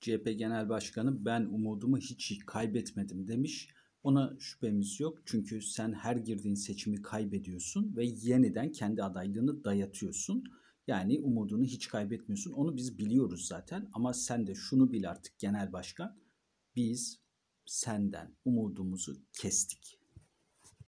CHP Genel Başkanı ben umudumu hiç kaybetmedim demiş. Ona şüphemiz yok çünkü sen her girdiğin seçimi kaybediyorsun ve yeniden kendi adaylığını dayatıyorsun. Yani umudunu hiç kaybetmiyorsun. Onu biz biliyoruz zaten ama sen de şunu bil artık genel başkan. Biz senden umudumuzu kestik.